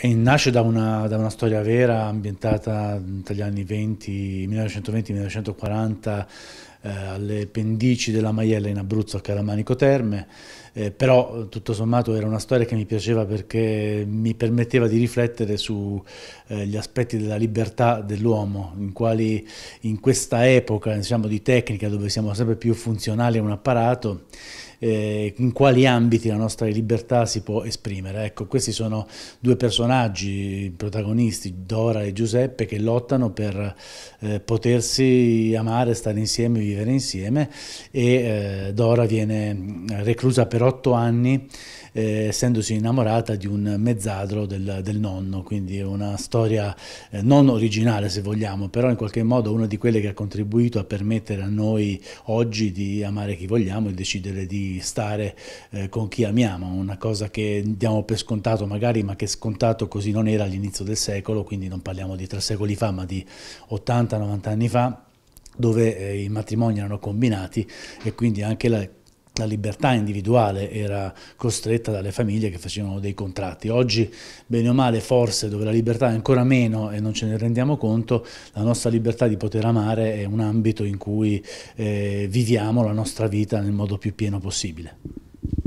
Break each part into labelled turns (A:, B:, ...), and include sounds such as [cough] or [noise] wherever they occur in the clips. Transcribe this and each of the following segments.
A: E nasce da una, da una, storia vera ambientata tra gli anni 1920-1940 eh, alle pendici della Maiella in Abruzzo a Caramanico Terme, eh, però tutto sommato era una storia che mi piaceva perché mi permetteva di riflettere sugli eh, aspetti della libertà dell'uomo, in quali in questa epoca diciamo, di tecnica dove siamo sempre più funzionali a un apparato, eh, in quali ambiti la nostra libertà si può esprimere. Ecco, questi sono due personaggi protagonisti, Dora e Giuseppe, che lottano per eh, potersi amare, stare insieme, vivere insieme e eh, Dora viene mm, reclusa per otto anni eh, essendosi innamorata di un mezzadro del, del nonno, quindi una storia eh, non originale se vogliamo, però in qualche modo una di quelle che ha contribuito a permettere a noi oggi di amare chi vogliamo e decidere di stare eh, con chi amiamo, una cosa che diamo per scontato magari, ma che scontato così non era all'inizio del secolo, quindi non parliamo di tre secoli fa, ma di 80-90 anni fa, dove eh, i matrimoni erano combinati e quindi anche la la libertà individuale era costretta dalle famiglie che facevano dei contratti. Oggi, bene o male, forse dove la libertà è ancora meno e non ce ne rendiamo conto, la nostra libertà di poter amare è un ambito in cui eh, viviamo la nostra vita nel modo più pieno possibile.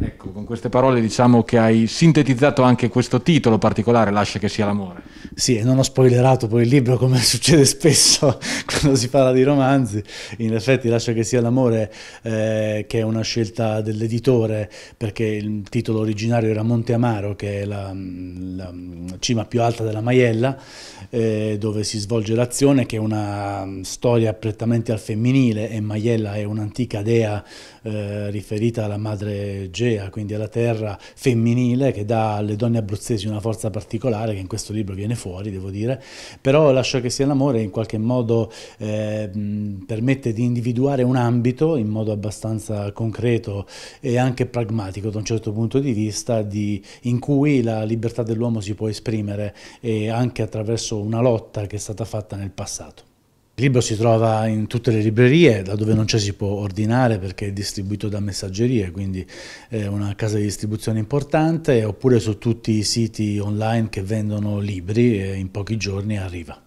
A: Ecco, con queste parole diciamo che hai sintetizzato anche questo titolo particolare, Lascia che sia l'amore. Sì, e non ho spoilerato poi il libro come [laughs] succede spesso [laughs] quando si parla di romanzi. In effetti lascia che sia l'amore eh, che è una scelta dell'editore perché il titolo originario era Monte Amaro che è la, la cima più alta della Maiella eh, dove si svolge l'azione, che è una mm, storia prettamente al femminile e Maiella è un'antica dea eh, riferita alla madre Gea, quindi alla terra femminile, che dà alle donne abruzzesi una forza particolare che in questo libro viene fuori, devo dire, però Lascia che sia l'amore in qualche modo eh, mm, permette di individuare un ambito in modo abbastanza concreto e anche pragmatico da un certo punto di vista di, in cui la libertà dell'uomo si può esprimere e anche attraverso una lotta che è stata fatta nel passato. Il libro si trova in tutte le librerie, da dove non c'è si può ordinare perché è distribuito da messaggerie, quindi è una casa di distribuzione importante, oppure su tutti i siti online che vendono libri e in pochi giorni arriva.